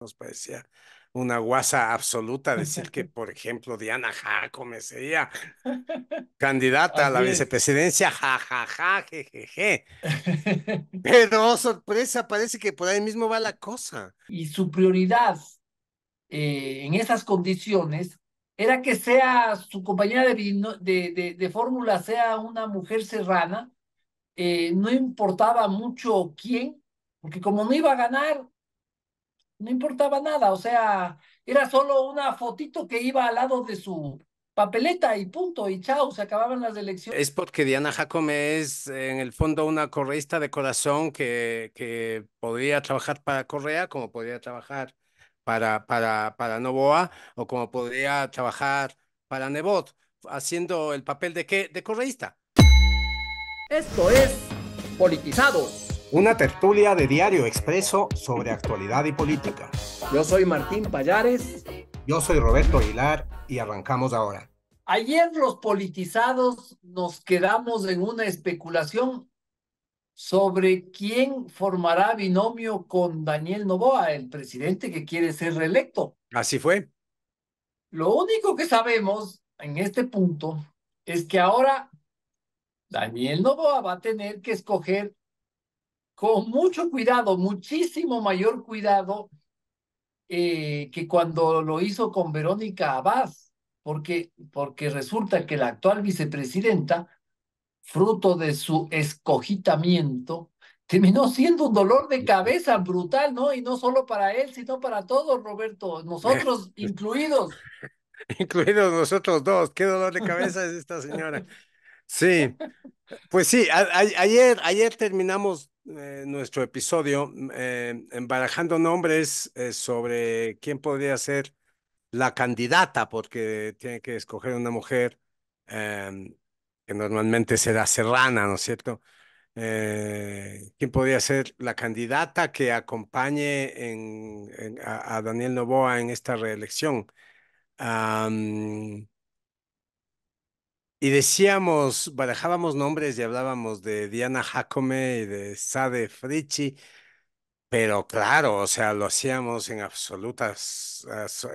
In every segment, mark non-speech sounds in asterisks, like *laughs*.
nos parecía una guasa absoluta decir que, *laughs* por ejemplo, Diana me sería *laughs* candidata a la vicepresidencia, jajaja, *laughs* Pero, sorpresa, parece que por ahí mismo va la cosa. Y su prioridad eh, en esas condiciones era que sea su compañera de, de, fórmula sea una mujer serrana, eh, no importaba mucho quién, porque como no iba a ganar, no importaba nada, o sea, era solo una fotito que iba al lado de su papeleta y punto, y chao, se acababan las elecciones. Es porque Diana Jacome es en el fondo una correísta de corazón que, que podría trabajar para Correa como podría trabajar para, para, para Novoa o como podría trabajar para Nebot, haciendo el papel de qué? De correísta. Esto es politizado una tertulia de Diario Expreso sobre actualidad y política. Yo soy Martín Payares. Yo soy Roberto Aguilar y arrancamos ahora. Ayer los politizados nos quedamos en una especulación sobre quién formará binomio con Daniel Novoa, el presidente que quiere ser reelecto. Así fue. Lo único que sabemos en este punto es que ahora Daniel Novoa va a tener que escoger con mucho cuidado, muchísimo mayor cuidado eh, que cuando lo hizo con Verónica Abad, porque, porque resulta que la actual vicepresidenta, fruto de su escogitamiento, terminó siendo un dolor de cabeza brutal, ¿no? Y no solo para él, sino para todos, Roberto, nosotros *laughs* incluidos. Incluidos nosotros dos, qué dolor de cabeza es esta señora. Sí, pues sí, ayer, ayer terminamos eh, nuestro episodio mm, eh, embarajando nombres eh, sobre quién podría ser la candidata, porque tiene que escoger una mujer em, que normalmente será serrana, ¿no es cierto? ¿Quién podría ser la candidata que acompañe a, Daniel Novoa en esta reelección? Y decíamos, barajábamos nombres y hablábamos de Diana Jacome y de Sade Fritchi, pero claro, o sea, lo hacíamos en absolutas,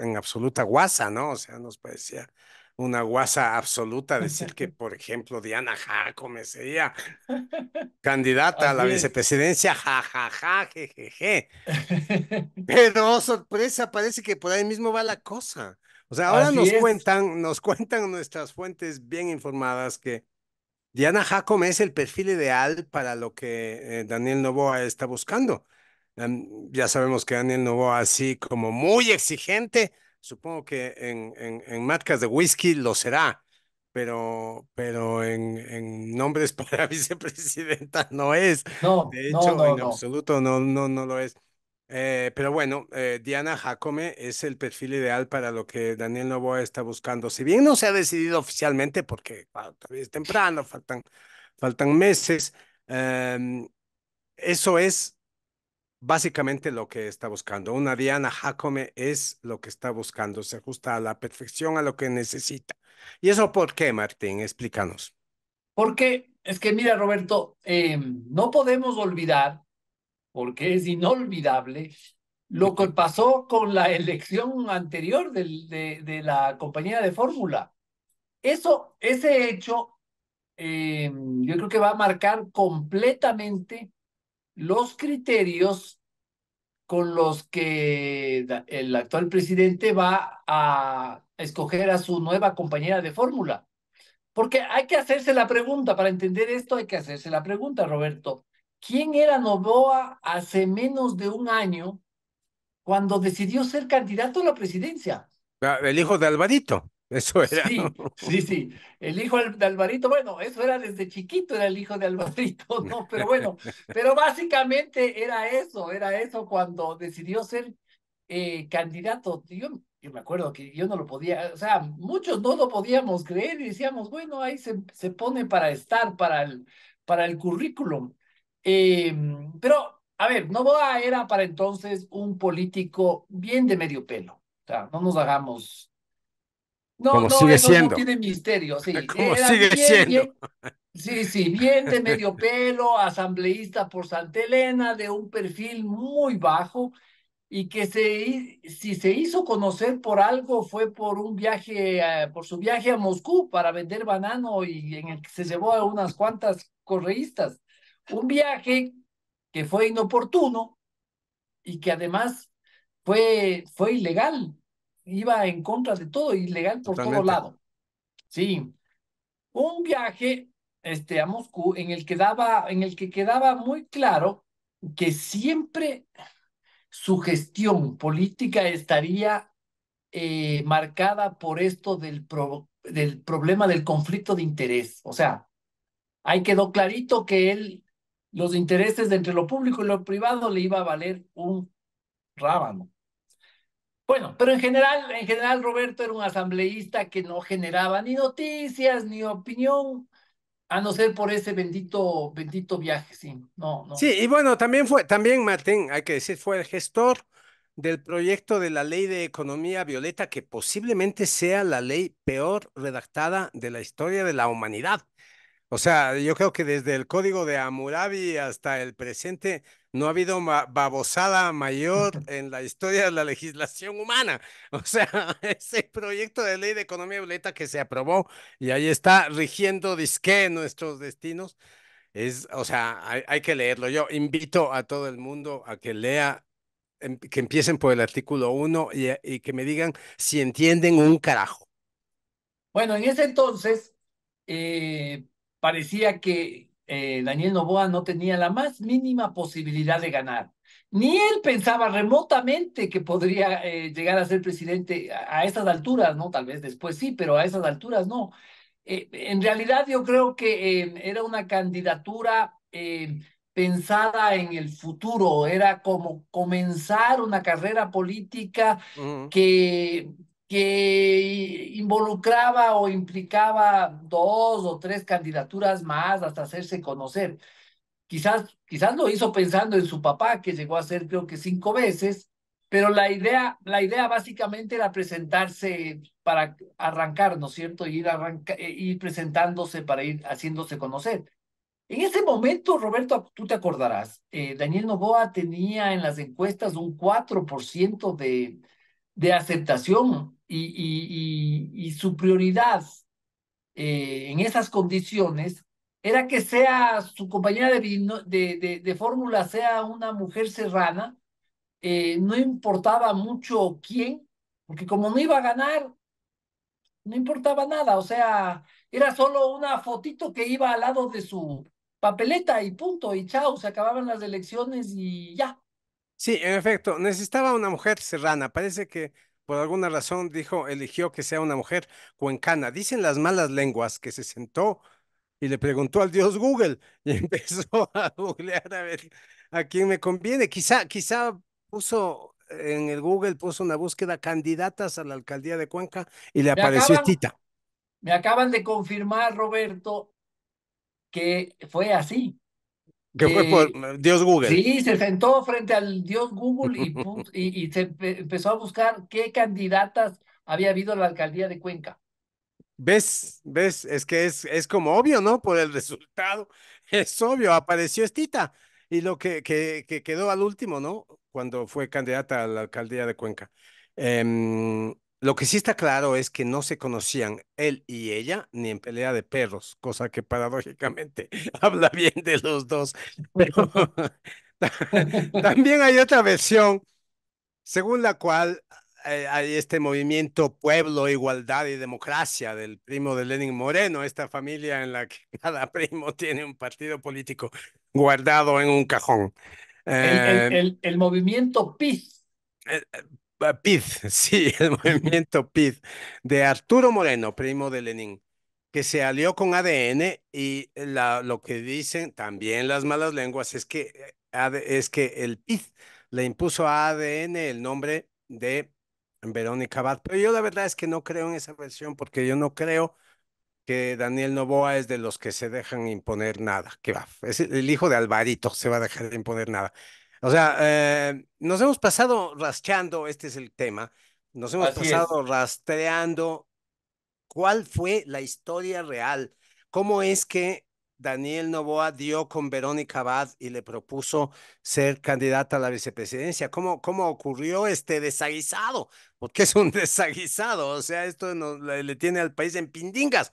en absoluta guasa, ¿no? O sea, nos parecía una guasa absoluta decir que, *laughs* por ejemplo, Diana Jacome sería *laughs* candidata a la vicepresidencia, jajaja, ja, ja, je. *laughs* Pero sorpresa, parece que por ahí mismo va la cosa. O sea, ahora nos cuentan, nos cuentan nuestras fuentes bien informadas que Diana Jacob es el perfil ideal para lo que eh, Daniel Novoa está buscando. ya sabemos que Daniel Novoa, así como muy exigente, supongo que en, en, marcas de whisky lo será, pero, pero en, en nombres *laughs* para vicepresidenta no es. No, de hecho, en absoluto no, no, no lo es. Eh, pero bueno, eh, Diana Jacome es el perfil ideal para lo que Daniel Novoa está buscando. Si bien no se ha decidido oficialmente, porque todavía es temprano, faltan, faltan meses, em, eso es básicamente lo que está buscando. Una Diana Jacome es lo que está buscando, se ajusta a la perfección, a lo que necesita. ¿Y eso por qué, Martín? Explícanos. Porque es que, mira, Roberto, em, no podemos olvidar porque es inolvidable lo que pasó con la elección anterior de, la compañía de fórmula. Eso, ese hecho, em, yo creo que va a marcar completamente los criterios con los que el actual presidente va a escoger a su nueva compañera de fórmula. Porque hay que hacerse la pregunta, para entender esto hay que hacerse la pregunta, Roberto quién era Novoa hace menos de un año cuando decidió ser candidato a la presidencia. Ah, el hijo de Alvarito, eso era. Sí, sí, sí, el hijo de Alvarito, bueno, eso era desde chiquito, era el hijo de Alvarito, *laughs* ¿no? Pero bueno, pero básicamente era eso, era eso cuando decidió ser eh, candidato. Yo, me acuerdo que yo no lo podía, o sea, muchos no lo podíamos creer y decíamos, bueno, ahí se, pone para estar, para el, para el currículum. Em, pero, a ver, Novoa era para entonces un político bien de medio pelo. O sea, no nos hagamos. No, sigue eh, siendo. tiene misterio. Sí, *laughs* Como sigue siendo. sí, sí, bien de medio pelo, asambleísta por Santa Elena, de un perfil muy bajo y que se, si se hizo conocer por algo fue por un viaje, por su viaje a Moscú para vender banano y en el que se llevó a unas cuantas correístas. Un viaje que fue inoportuno y que además fue, fue ilegal, iba en contra de todo, ilegal por todo lado. Sí. Un viaje este, a Moscú en el que daba, en el que quedaba muy claro que siempre su gestión política estaría eh, marcada por esto del, del problema del conflicto de interés. O sea, ahí quedó clarito que él los intereses de entre lo público y lo privado le iba a valer un rábano. Bueno, pero en general, en general Roberto era un asambleísta que no generaba ni noticias ni opinión, a no ser por ese bendito, bendito viaje, sí. No, no. Sí, y bueno, también fue, también Martín, hay que decir, fue el gestor del proyecto de la ley de economía violeta, que posiblemente sea la ley peor redactada de la historia de la humanidad. O sea, yo creo que desde el código de Hammurabi hasta el presente no ha habido babosada mayor *laughs* en la historia de la legislación humana. *laughs* O sea, *laughs* ese proyecto de ley de economía violeta que se aprobó y ahí está rigiendo disque nuestros destinos. Es, o sea, hay, que leerlo. Yo invito a todo el mundo a que lea em, que empiecen por el artículo 1 y, que me digan si entienden un carajo. Bueno, en ese entonces, eh, parecía que eh, Daniel Novoa no tenía la más mínima posibilidad de ganar. Ni él pensaba remotamente que podría eh, llegar a ser presidente a, estas alturas, ¿no? Tal vez después sí, pero a esas alturas no. Eh, en realidad yo creo que era una candidatura pensada en el futuro, era como comenzar una carrera política que que involucraba o implicaba dos o tres candidaturas más hasta hacerse conocer. Quizás, quizás lo hizo pensando en su papá, que llegó a ser creo que cinco veces, pero la idea, la idea básicamente era presentarse para arrancar, ¿no es cierto? Ir, eh, ir presentándose para ir haciéndose conocer. En ese momento, Roberto, tú te acordarás, eh, Daniel Novoa tenía en las encuestas un 4% de, de aceptación y, su prioridad eh, en esas condiciones era que sea su compañera de, de, fórmula sea una mujer serrana, eh, no importaba mucho quién, porque como no iba a ganar, no importaba nada, o sea, era solo una fotito que iba al lado de su papeleta y punto, y chao, se acababan las elecciones y ya. Sí, en efecto, necesitaba una mujer serrana, parece que por alguna razón dijo, eligió que sea una mujer cuencana. Dicen las malas lenguas que se sentó y le preguntó al dios Google y *laughs* empezó a googlear a ver a quién me conviene. Quizá, quizá puso en el Google, puso una búsqueda candidatas a la alcaldía de Cuenca y le apareció Tita. Me acaban de confirmar, Roberto, que fue así. Que fue por eh, Dios Google. Sí, se sentó frente al Dios Google y, *laughs* se empezó a buscar qué candidatas había habido en la alcaldía de Cuenca. ¿Ves? ¿Ves? Es que es, es como obvio, ¿no? Por el resultado. *laughs* Es obvio, apareció Estita. Y lo que, que, que quedó al último, ¿no? Cuando fue candidata a la alcaldía de Cuenca. Em, lo que sí está claro es que no se conocían él y ella ni en pelea de perros, cosa que paradójicamente *laughs* habla bien de los dos. *laughs* *laughs* también hay otra versión, según la cual eh, hay este movimiento Pueblo, Igualdad y Democracia del primo de Lenin Moreno, esta familia en la que cada primo tiene un partido político guardado en un cajón. el, el, eh, movimiento PIS. Ah, Piz, *laughs* sí, el movimiento Piz de Arturo Moreno, primo de Lenin, que se alió con ADN y la, lo que dicen también las malas lenguas es que, eh, es que el Piz le impuso a ADN el nombre de Verónica Bad. Pero yo la verdad es que no creo en esa versión porque yo no creo que Daniel Novoa es de los que se dejan imponer nada, que va, es el hijo de Alvarito, se va a dejar imponer nada. O sea, eh, nos hemos pasado rastreando, este es el tema, nos hemos pasado rastreando cuál fue la historia real, cómo es que Daniel Novoa dio con Verónica Abad y le propuso ser candidata a la vicepresidencia. ¿Cómo, cómo ocurrió este desaguisado? Porque es un *laughs* desaguisado, o sea, esto le, tiene al país en pindingas.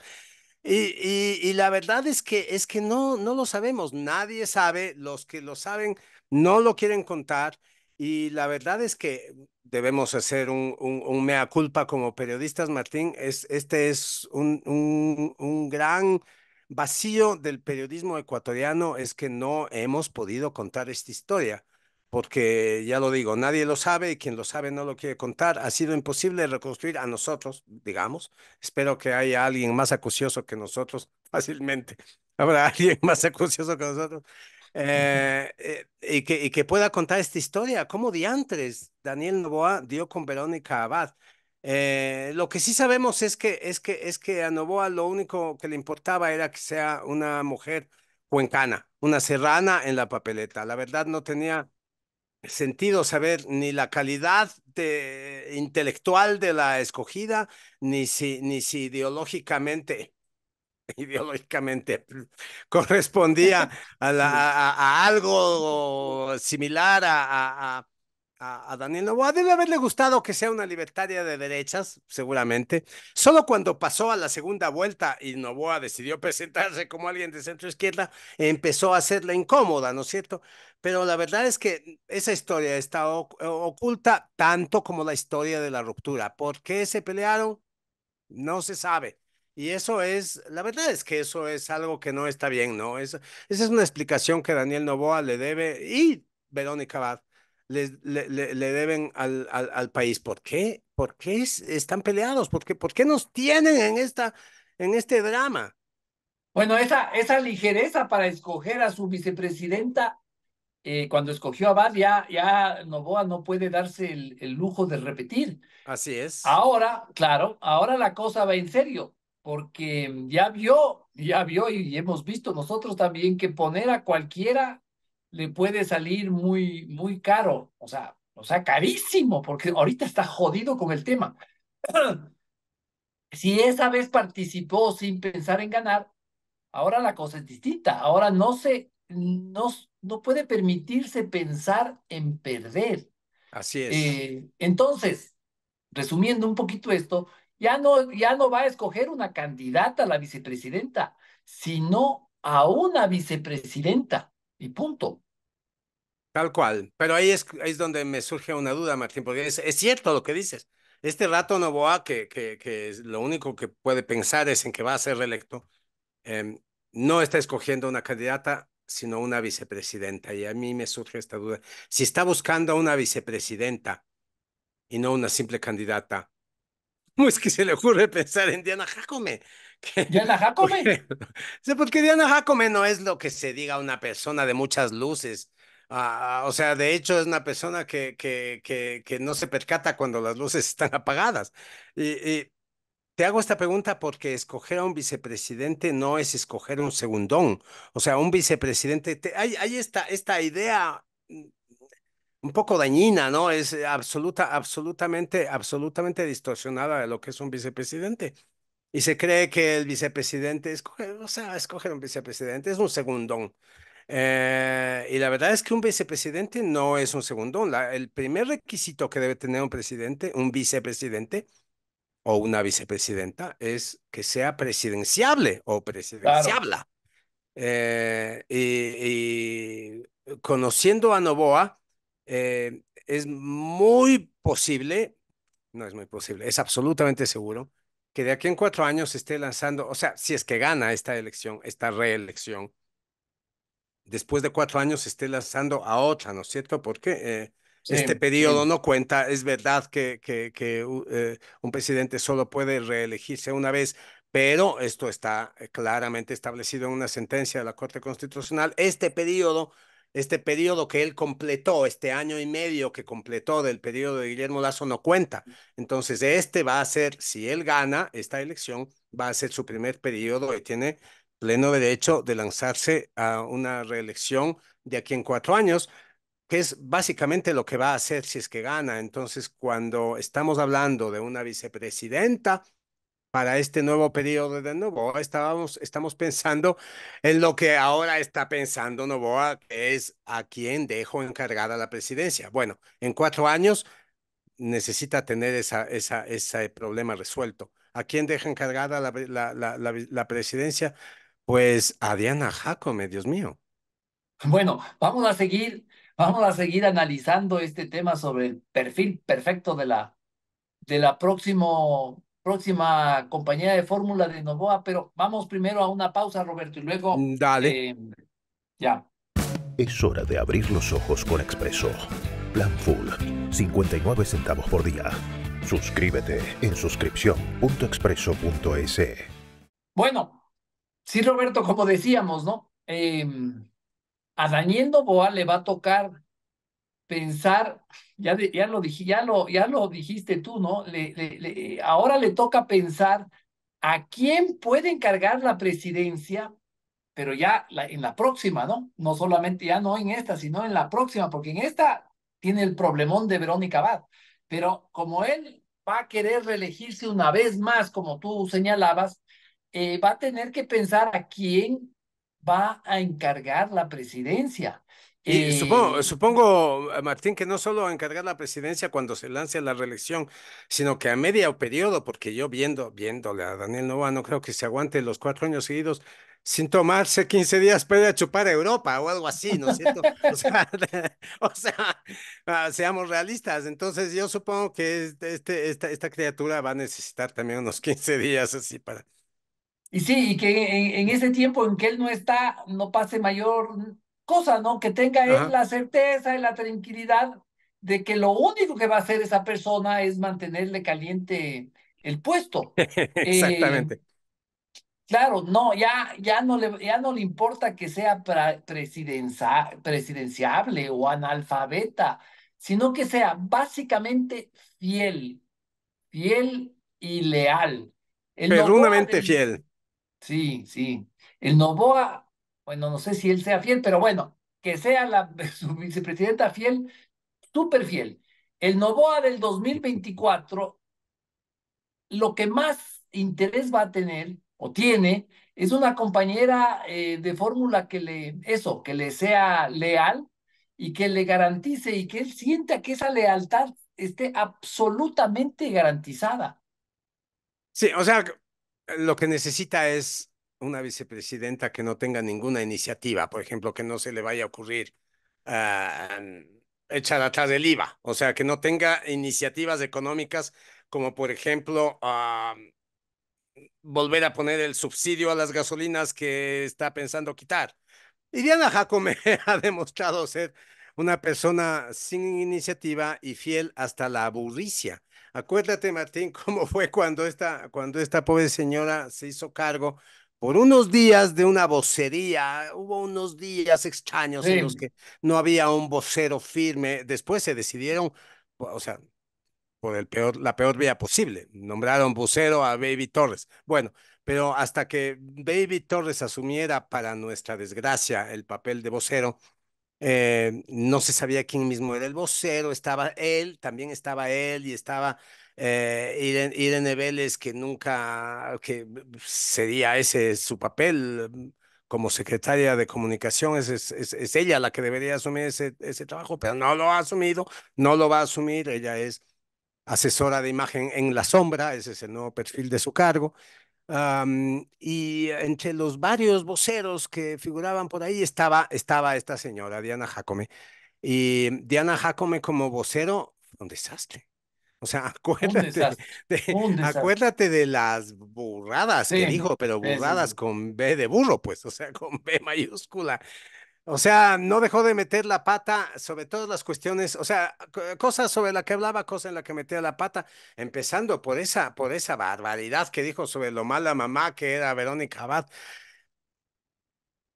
Y, y, y, la verdad es que, es que no, no lo sabemos, nadie sabe, los que lo saben no lo quieren contar y la verdad es que debemos hacer un, mea culpa como periodistas, Martín. Es, este es un, un gran vacío del periodismo ecuatoriano es que no hemos podido contar esta historia, porque ya lo digo, nadie lo sabe y quien lo sabe no lo quiere contar. Ha sido imposible reconstruir a nosotros, digamos. Espero que haya alguien más acucioso que nosotros, fácilmente. Habrá *laughs* alguien más acucioso que nosotros eh, eh, y, que, que pueda contar esta historia. ¿Cómo diantres Daniel Novoa dio con Verónica Abad? Eh, lo que sí sabemos es que, es, que, es que a Novoa lo único que le importaba era que sea una mujer cuencana, una serrana en la papeleta. La verdad no tenía sentido saber ni la calidad intelectual de la escogida, ni ni si ideológicamente ideológicamente *laughs* correspondía *laughs* a, algo similar a, a a, Daniel Novoa. Debe haberle gustado que sea una libertaria de derechas, seguramente. Solo cuando pasó a la segunda vuelta y Novoa decidió *laughs* presentarse como alguien de centro izquierda, empezó a hacerla incómoda, ¿no es cierto? Pero la verdad es que esa historia está oculta tanto como la historia de la ruptura. ¿Por qué se pelearon? No se sabe. Y eso es, la verdad es que eso es algo que no está bien, ¿no? Es, esa es una explicación que Daniel Novoa le debe y Verónica Abad le, le, deben al, al, país. ¿Por qué? ¿Por qué están peleados? ¿Por qué, ¿Por qué nos tienen en, esta, en este drama? Bueno, esa, esa ligereza para escoger a su vicepresidenta, eh, cuando escogió a Abad, ya, ya Novoa no puede darse el, el lujo de repetir. Así es. Ahora, claro, ahora la cosa va en serio porque ya vio, ya vio y hemos visto nosotros también que poner a cualquiera le puede salir muy, muy caro, o sea, o sea, carísimo, porque ahorita está jodido con el tema. *clears throat* si esa vez participó sin pensar en ganar, ahora la cosa es distinta, ahora no se, no, no puede permitirse pensar en perder. Así es. Eh, entonces, resumiendo un poquito esto, ya no, ya no va a escoger una candidata a la vicepresidenta, sino a una vicepresidenta. Y punto. Tal cual. Pero ahí es, es donde me surge una duda, Martín, porque es, cierto lo que dices. Este rato Novoa, que, que, lo único que puede pensar es en que va a ser reelecto, em, no está escogiendo una candidata, sino una vicepresidenta. Y a mí me surge esta duda. Si está buscando a una vicepresidenta y no una simple candidata, ¿Cómo es que se le ocurre pensar en Diana Jacome? ¿Diana Jacome? *laughs* Porque Diana Jacome no es lo que se diga una persona de muchas luces. Ah, o sea, de hecho es una persona que, que, que, que, no se percata cuando las luces están apagadas. Y, te hago esta pregunta porque escoger a un vicepresidente no es escoger un segundón. O sea, un vicepresidente, hay, esta, esta idea mm, un poco dañina, ¿no? Es eh, absoluta, absolutamente, absolutamente distorsionada de lo que es un vicepresidente. Y se cree que el vicepresidente, escoge, o sea, escoger un vicepresidente es un segundón. Eh, y la verdad es que un vicepresidente no es un segundón. La, el primer requisito que debe tener un presidente, un vicepresidente o una vicepresidenta, es que sea presidenciable o presidenciable. Eh, y, y conociendo a Novoa, eh, es muy posible, no es muy posible, es absolutamente seguro que de aquí en cuatro años esté lanzando, o sea, si es que gana esta elección, esta reelección, después de cuatro años esté lanzando a otra, ¿no es cierto? Porque eh, este periodo no cuenta, es verdad que, eh, un presidente solo puede reelegirse una vez, pero esto está claramente establecido en una sentencia de la Corte Constitucional, este periodo este periodo que él completó, este año y medio que completó del periodo de Guillermo Lazo no cuenta. Entonces, este va a ser, si él gana esta elección, va a ser su primer periodo y tiene pleno derecho de lanzarse a una reelección de aquí en cuatro años, que es básicamente lo que va a hacer si es que gana. Entonces, cuando estamos hablando de una vicepresidenta, para este nuevo periodo de Novoa. Estábamos, estamos pensando en lo que ahora está pensando Novoa, que es a quién dejo encargada la presidencia. Bueno, en cuatro años necesita tener esa, esa, ese problema resuelto. ¿A quién deja encargada la, presidencia? Pues a Diana Jacome, Dios mío. Bueno, vamos a seguir, vamos a seguir analizando este tema sobre el perfil perfecto de la, de la próximo próxima compañía de fórmula de Novoa, pero vamos primero a una pausa, Roberto, y luego... Mm, dale. Eh, ya. Es hora de abrir los ojos con Expreso. Plan Full, 59 centavos por día. Suscríbete en suscripción.expreso.es. Bueno, sí, Roberto, como decíamos, ¿no? Eh, a Daniel Novoa le va a tocar pensar, ya, ya, lo, ya, lo, ya lo dijiste tú, ¿no? Le, ahora le toca pensar a quién puede encargar la presidencia, pero ya en la próxima, ¿no? No solamente ya no en esta, sino en la próxima, porque en esta tiene el problemón de Verónica Abad. Pero como él va a querer reelegirse una vez más, como tú señalabas, eh, va a tener que pensar a quién va a encargar la presidencia. Y supongo, supongo, eh, Martín, que no solo encargar la presidencia cuando se lance la reelección, sino que a medio periodo, porque yo viendo, viéndole a Daniel Nova, no creo que se aguante los cuatro años seguidos sin tomarse 15 días para chupar a Europa o algo así, ¿no es cierto? o, sea, *laughs* ah, seamos realistas. Entonces, yo supongo que este, esta, esta criatura va a necesitar también unos 15 días así para. Y sí, y que en ese tiempo en que él no está, no pase mayor Cosa, ¿no? Que tenga la certeza y la tranquilidad de que lo único que va a hacer esa persona es mantenerle caliente el puesto. *laughs* Eh, Exactamente. Claro, no, ya, ya, no le, ya no le importa que sea presidenciable o analfabeta, sino que sea básicamente fiel, fiel y leal. El fiel. Sí, sí. El Novoa bueno, no sé si él sea fiel, pero bueno, que sea la, *laughs* su vicepresidenta fiel, súper fiel. El Novoa del 2024, lo que más interés va a tener o tiene es una compañera eh, de fórmula que le, eso, que le sea leal y que le garantice y que él sienta que esa lealtad esté absolutamente garantizada. Sí, o sea, lo que necesita es una vicepresidenta que no tenga ninguna iniciativa, por ejemplo, que no se le vaya a ocurrir ah, echar atrás del IVA, o sea, que no tenga iniciativas económicas como, por ejemplo, ah, volver a poner el subsidio a las gasolinas que está pensando quitar. Y Diana Jacome *laughs* ha demostrado ser una persona sin iniciativa y fiel hasta la aburricia. Acuérdate, Martín, *laughs* cómo fue cuando esta, cuando esta pobre señora se hizo cargo por unos días de una vocería, hubo unos días extraños en los que no había un vocero firme. Después se decidieron, o sea, por el peor, la peor vía posible. Nombraron vocero a Baby Torres. Bueno, pero hasta que Baby Torres asumiera, para nuestra desgracia, el papel de vocero, eh, no se sabía quién mismo era el vocero, estaba él, también estaba él y estaba eh, Irene, Vélez, que nunca, que sería ese su papel como secretaria de comunicación, es, es, ella la que debería asumir ese, ese trabajo, pero no lo ha asumido, no lo va a asumir, ella es asesora de imagen en la sombra, ese es el nuevo perfil de su cargo y entre los varios voceros que figuraban por ahí estaba, estaba esta señora, Diana Jacome. Y Diana Jacome como vocero, un desastre. O sea, *laughs* acuérdate, de, acuérdate de las burradas que dijo, pero burradas con B de burro, pues, o sea, *laughs* con B mayúscula. O sea, no dejó de meter la pata sobre todas las cuestiones, o sea, cosas sobre la que hablaba, cosas en la que metía la pata, empezando por esa, por esa barbaridad que dijo sobre lo mala mamá que era Verónica Abad,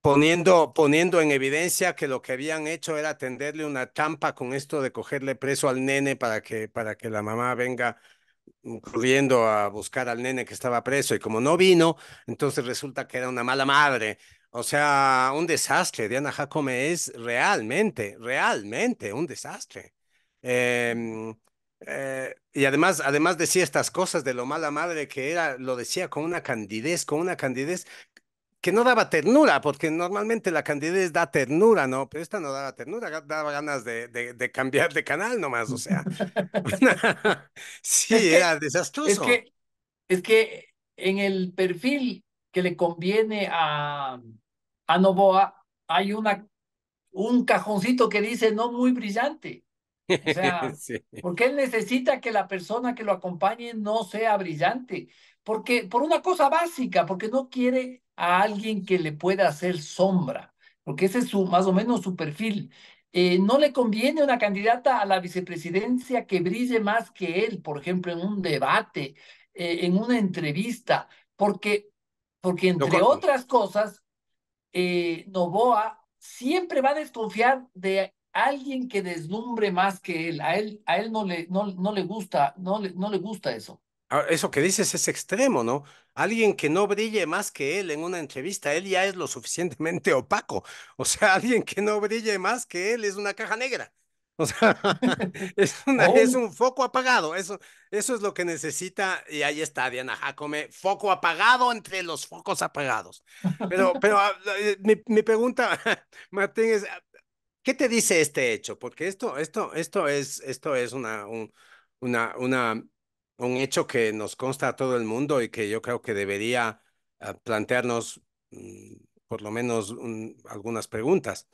poniendo, poniendo en evidencia que lo que habían hecho era tenderle una trampa con esto de cogerle preso al nene para que, para que la mamá venga corriendo a buscar al nene que estaba preso y como no vino, entonces resulta que era una mala madre o sea, un desastre. Diana Jacome es realmente, realmente un desastre. Em, eh, y además, además decía estas cosas de lo mala madre que era, lo decía con una candidez, con una candidez que no daba ternura, porque normalmente la candidez da ternura, ¿no? Pero esta no daba ternura, daba ganas de, cambiar de canal nomás, o sea. *laughs* *laughs* sí, era desastroso. es que en el perfil que le conviene a, a Novoa, hay una, un cajoncito que dice no muy brillante. O sea, *laughs* porque él necesita que la persona que lo acompañe no sea brillante. Porque, por una cosa básica, porque no quiere a alguien que le pueda hacer sombra, porque ese es su, más o menos su perfil. Eh, no le conviene una candidata a la vicepresidencia que brille más que él, por ejemplo, en un debate, eh, en una entrevista, porque, porque entre otras cosas, eh, Novoa siempre va a desconfiar de alguien que deslumbre más que él. A él, a él no, le, no, no le gusta, no le, no le gusta eso. Eso que dices es extremo, ¿no? Alguien que no brille más que él en una entrevista, él ya es lo suficientemente opaco. O sea, *laughs* alguien que no brille más que él es una caja negra. *laughs* Oh. es, un foco apagado. Eso, eso es lo que necesita. Y ahí está Diana Jacome. Foco apagado entre los focos apagados. Pero, pero ah, eh, mi, pregunta, *laughs* Martín, es, ah, ¿qué te dice este hecho? Porque esto, esto, esto es, esto es una, un, una, una, un hecho que nos consta a todo el mundo y que yo creo que debería ah, plantearnos mm, por lo menos algunas preguntas.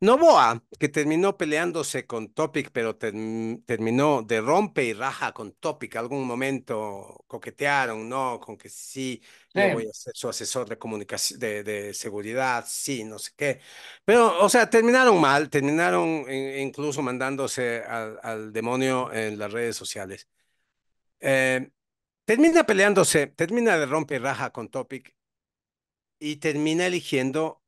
Novoa, que terminó peleándose con Topic, pero terminó de rompe y raja con Topic. Algún momento coquetearon, ¿no? Con que sí, voy a ser su asesor de de, seguridad, sí, no sé qué. Pero, o sea, terminaron mal, terminaron incluso mandándose al, demonio en las redes sociales. Eh, termina peleándose, termina de rompe y raja con Topic y termina eligiendo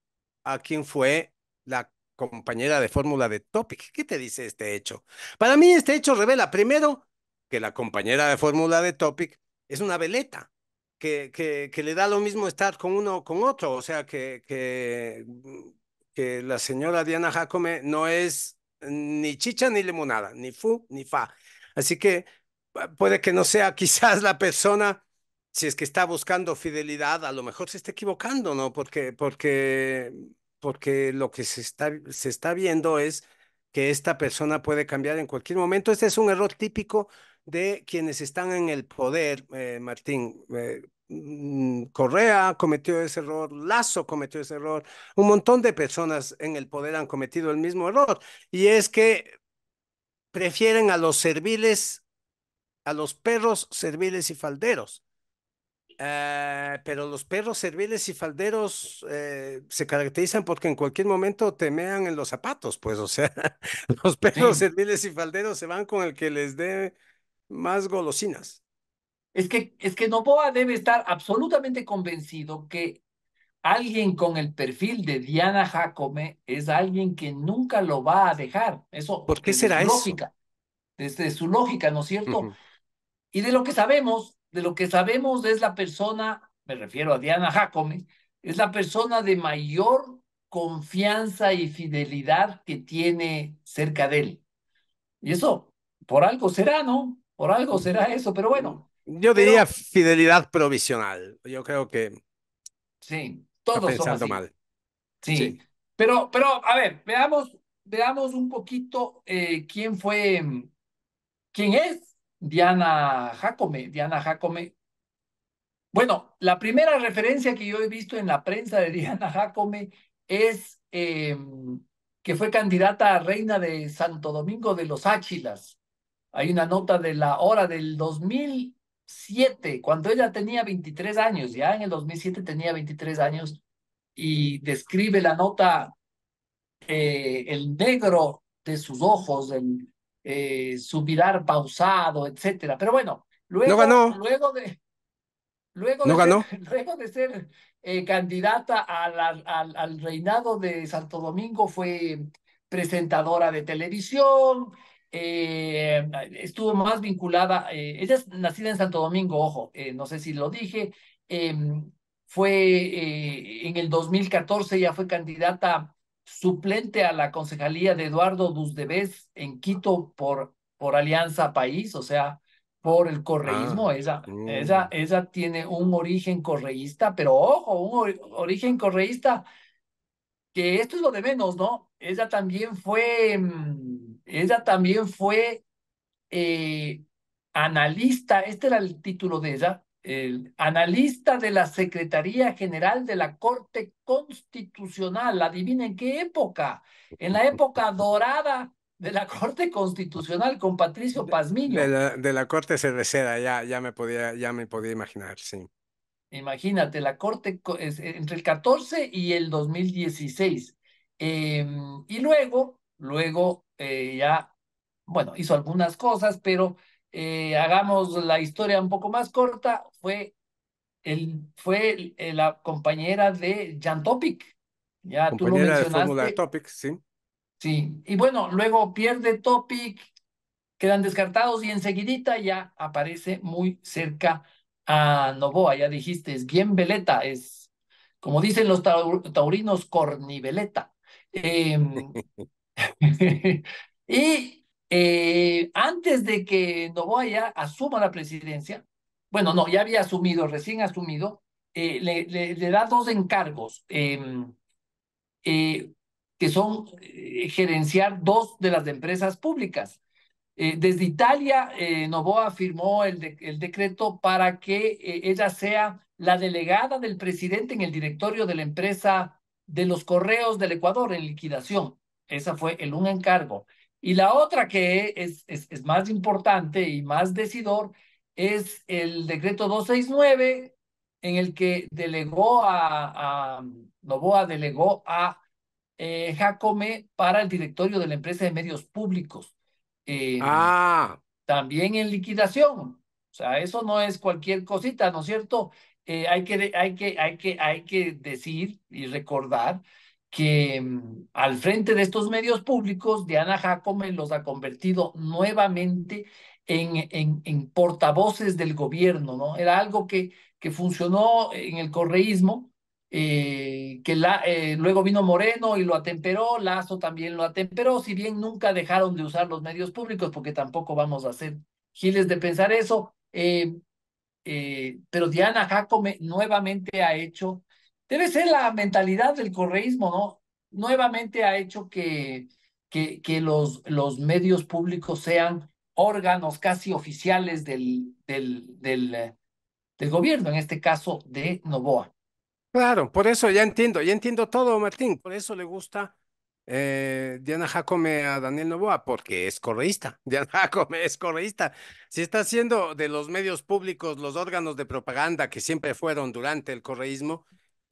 a quién fue la compañera de fórmula de Topic. ¿Qué te dice este hecho? Para mí este hecho revela primero que la compañera de fórmula de Topic es una veleta, que, que, le da lo mismo estar con uno o con otro. O sea, que, que, la señora Diana Jacome no es ni chicha ni limonada, ni fu ni fa. Así que ah, puede que no sea *laughs* quizás la persona, si es que está buscando fidelidad, a lo mejor se está equivocando, ¿no? Porque, porque porque lo que se está, viendo es que esta persona puede cambiar en cualquier momento. Este es un error típico de quienes están en el poder, eh, Martín. Eh, mm, Correa cometió ese error, Lazo cometió ese error, un montón de personas en el poder han cometido el mismo error, y es que prefieren a los serviles, a los perros serviles y falderos. Ah, pero los perros serviles y falderos eh, se caracterizan porque en cualquier momento temean en los zapatos, pues, o sea, *laughs* los perros serviles y falderos se van con el que les dé más golosinas. Es que, es que Novoa debe estar absolutamente convencido que alguien con el perfil de Diana Jacome es alguien que nunca lo va a dejar. Eso, ¿Por será su Lógica, desde su lógica, ¿no es cierto? Y de lo que sabemos, de lo que sabemos es la persona, me refiero a Diana Jacome, es la persona de mayor confianza y fidelidad que tiene cerca de él. Y eso, por algo será, ¿no? Por algo será eso, pero bueno. Yo diría fidelidad provisional. Yo creo que. Sí, todos está pensando mal. Sí. Pero, pero, a ver, veamos, veamos un poquito eh, quién fue, quién es Diana Jacome. Diana Jacome. Bueno, la primera referencia que yo he visto en la prensa de *laughs* Diana Jacome es em, que fue candidata a reina de Santo Domingo de los Áchilas. Hay una nota de la hora del 2007, cuando ella tenía 23 años, ya en el 2007 tenía 23 años, y describe la nota eh, el negro de sus ojos, el, eh, su mirar pausado, etcétera. Pero bueno, luego, luego de luego Ser, *laughs* de ser eh, candidata al, al, al, reinado de Santo Domingo fue presentadora de televisión. Eh, estuvo más vinculada, eh, ella es nacida en Santo Domingo, ojo, no sé si lo dije, em, fue en el 2014, ya fue candidata suplente a la concejalía de Eduardo Duzdevez en Quito por, por Alianza País, o sea, por el correísmo. Ah, esa, esa, tiene un origen correísta, pero ojo, un origen correísta que esto es lo de menos, ¿no? Ella también fue, mm, ella también fue eh, analista, este era el título de ella, el analista de la Secretaría General de la Corte Constitucional. en qué época. En la época dorada de la Corte Constitucional con Patricio Pazmiño. De la, Corte Cervecera, ya, ya, me podía, ya me podía imaginar, sí. Imagínate, la Corte entre el 14 y el 2016. Em, y luego, luego eh, ya, bueno, hizo algunas cosas, pero eh, hagamos la historia un poco más corta, fue, el, fue eh, la compañera de Jan Topic. Ya compañera tú lo mencionaste. de Topic, sí. Sí, y bueno, luego pierde Topic, quedan descartados y enseguida ya aparece muy cerca a Novoa, ya dijiste, es bien veleta, es como dicen los taurinos, corniveleta. Em, *laughs* *laughs* y eh, antes de que Novoa asuma la presidencia, bueno, no, ya había asumido, recién asumido, eh, le, da dos encargos em, eh, que son gerenciar dos de las empresas públicas. desde Italia, Novoa firmó el, el, decreto para que ella sea la delegada del presidente en el directorio de la empresa de los correos del Ecuador en liquidación. Esa fue el un encargo. Y la otra que es, es, más importante y más decidor es el decreto 269 en el que delegó a, a Novoa, delegó a eh, Jacome para el directorio de la empresa de medios públicos. Em, ah. También en liquidación. O sea, eso no es cualquier cosita, ¿no es cierto? Eh, hay, que, hay, que, hay, que, hay que decir y recordar que mm, al frente de estos medios públicos, Diana Jacome los ha convertido nuevamente en, en, portavoces del gobierno, ¿no? Era algo que, que funcionó en el correísmo, eh, que la, eh, luego vino Moreno y lo atemperó, Lazo también lo atemperó, si bien nunca dejaron de usar los medios públicos, porque tampoco vamos a ser giles de pensar eso, eh, pero Diana Jacome nuevamente ha hecho debe ser la mentalidad del correísmo, ¿no? Nuevamente ha hecho que, que, los, los medios públicos sean órganos casi oficiales del, del, del, gobierno, en este caso de Novoa. Claro, por eso ya entiendo, ya entiendo todo, Martín. Por eso le gusta eh, Diana Jacome a Daniel Novoa, porque es correísta. *laughs* Diana Jacome es correísta. Si está haciendo de los medios públicos los órganos de propaganda que siempre fueron durante el correísmo,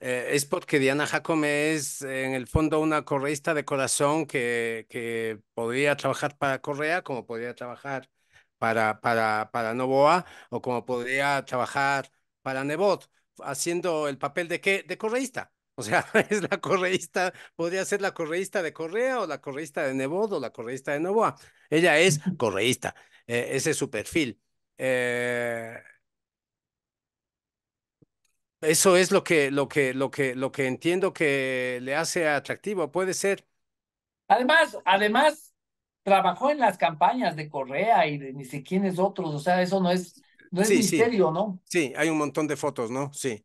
eh, es porque Diana Jacome es en el fondo una correísta de corazón que, que podría trabajar para Correa, como podría trabajar para, para, para Novoa o como podría trabajar para Nebot, haciendo el papel de qué? De correísta. O sea, *laughs* es la correísta, podría ser la correísta de Correa o la correísta de Nebot o la correísta de Novoa. Ella es correísta, eh, ese es su perfil. Eh, eso es lo que, lo que, lo que, lo que entiendo que le hace atractivo, puede ser. Además, además, trabajó en las campañas de Correa y de ni sé quiénes otros, o sea, eso no es, no es misterio, ¿no? Sí, hay un montón de fotos, ¿no? Sí.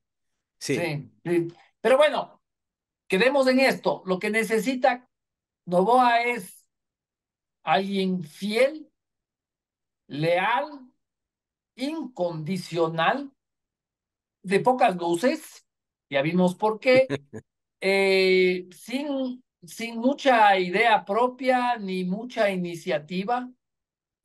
Sí. sí, sí. Pero bueno, quedemos en esto. Lo que necesita Novoa es alguien fiel, leal, incondicional de pocas luces, ya vimos por qué, *laughs* eh, sin, sin mucha idea propia ni mucha iniciativa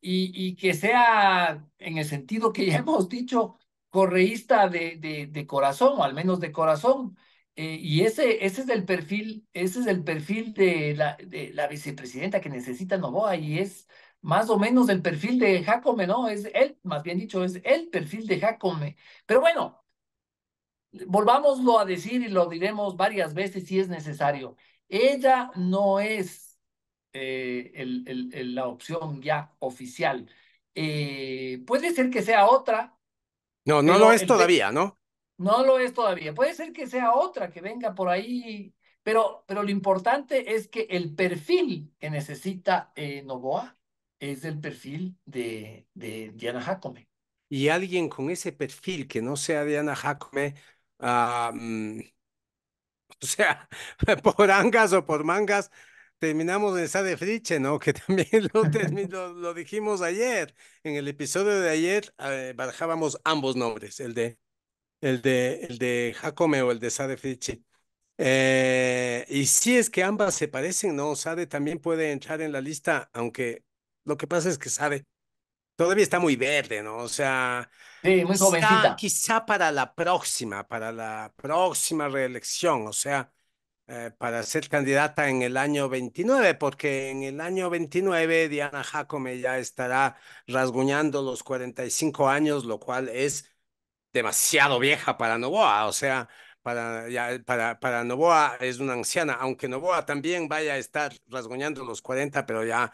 y, y que sea, en el sentido que ya *laughs* hemos dicho, correísta de, de, de corazón, o al menos de corazón. Eh, y ese, ese es el perfil, ese es el perfil de la, de la vicepresidenta que necesita Novoa y es más o menos el perfil de Jacome, ¿no? Es él, más bien dicho, es el perfil de Jacome. Pero bueno, volvámoslo a decir y lo diremos varias veces si es necesario, ella no es eh, la opción ya oficial. Eh, puede ser que sea otra. No, no lo es todavía, ¿no? No lo es todavía. Puede ser que sea otra que venga por ahí, pero, pero lo importante es que el perfil que necesita eh, Novoa es el perfil de, de Diana Jacome. Y alguien con ese perfil que no sea Diana Jacome Ah, mm, *laughs* o sea, *laughs* por angas o por mangas, terminamos en Sade Friche, ¿no? *laughs* Que también lo, dijimos ayer. En el episodio de ayer bajábamos eh, barajábamos ambos nombres, el de, el de, el de Jacome o el de Sade Fritsche. Eh, y si es que ambas se parecen, ¿no? Sade también puede entrar en la lista, aunque lo que pasa es que Sade todavía está muy verde, ¿no? O sea, Sí, quizá, para la próxima, para la próxima reelección, o sea, eh, para ser candidata en el año 29, porque en el año 29 Diana Jacome ya estará rasguñando los 45 años, lo cual es demasiado vieja para Novoa, o sea, para, ya, para, para Novoa es una anciana, aunque Novoa también vaya a estar rasguñando los 40, pero ya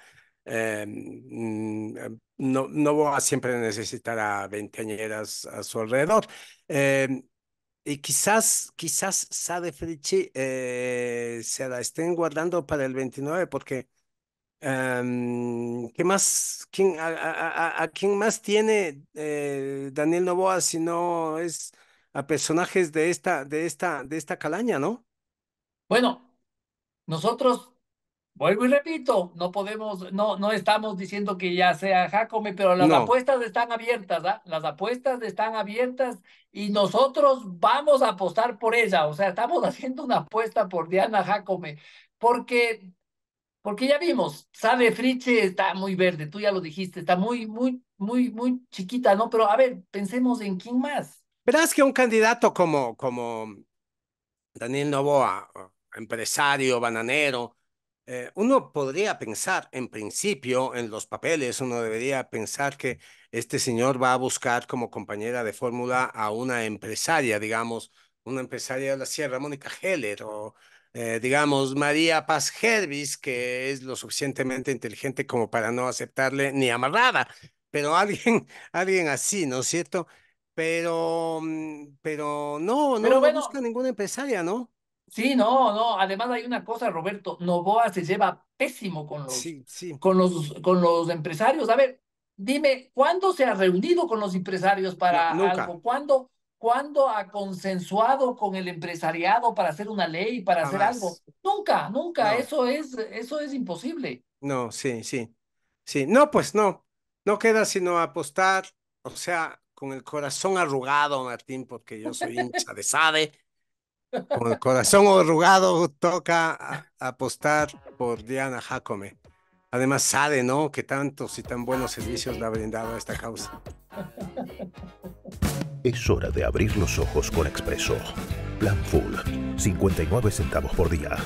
eh, mm, eh, no, no, a siempre necesitará veinteañeras a su alrededor. Eh, y quizás, quizás Sade Fritchi se la estén guardando para el 29 porque em, ¿qué más, a, quién más tiene Daniel Novoa si no es a personajes de esta, de esta, de esta calaña, ¿no? Bueno, nosotros Vuelvo y repito, no podemos, no, no estamos diciendo que ya sea Jacome, pero las apuestas están abiertas, ¿ah? Las apuestas están abiertas y nosotros vamos a apostar por ella. O sea, estamos *laughs* haciendo una apuesta por Diana Jacome, porque, porque ya vimos, sabe, Friche está muy verde, tú ya lo dijiste, está muy, muy, muy, muy chiquita, ¿no? Pero a ver, pensemos en quién más. Verás que un candidato como, como Daniel Novoa, empresario, bananero, eh, uno podría pensar, en principio, en los papeles, uno debería pensar que este señor va a buscar como compañera de fórmula a una empresaria, digamos, una empresaria de la Sierra, Mónica Heller, o eh, digamos, María Paz Hervis, que es lo suficientemente inteligente como para no aceptarle ni amarrada, pero alguien, *laughs* alguien así, ¿no es cierto? Pero, mm, pero no, no busca ninguna empresaria, ¿no? Sí, no, no. Además hay una cosa, Roberto, Novoa se lleva pésimo con los, con los, con los empresarios. A ver, dime, ¿cuándo se ha reunido con los empresarios para algo? ¿Cuándo, ¿Cuándo ha consensuado con el empresariado para hacer una ley, para hacer algo? Nunca, nunca. Eso es, eso es imposible. No, sí, sí. Sí, no, pues no. No queda sino apostar, o sea, con el corazón arrugado, Martín, porque yo soy hincha de Sade con el corazón arrugado toca apostar por Diana Jacome. Además sabe, ¿no?, que tantos y tan buenos servicios le ha brindado a esta causa. Es hora de abrir los ojos con Expreso. Plan Full, 59 centavos por día.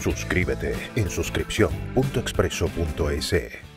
Suscríbete en suscripción.expreso.es.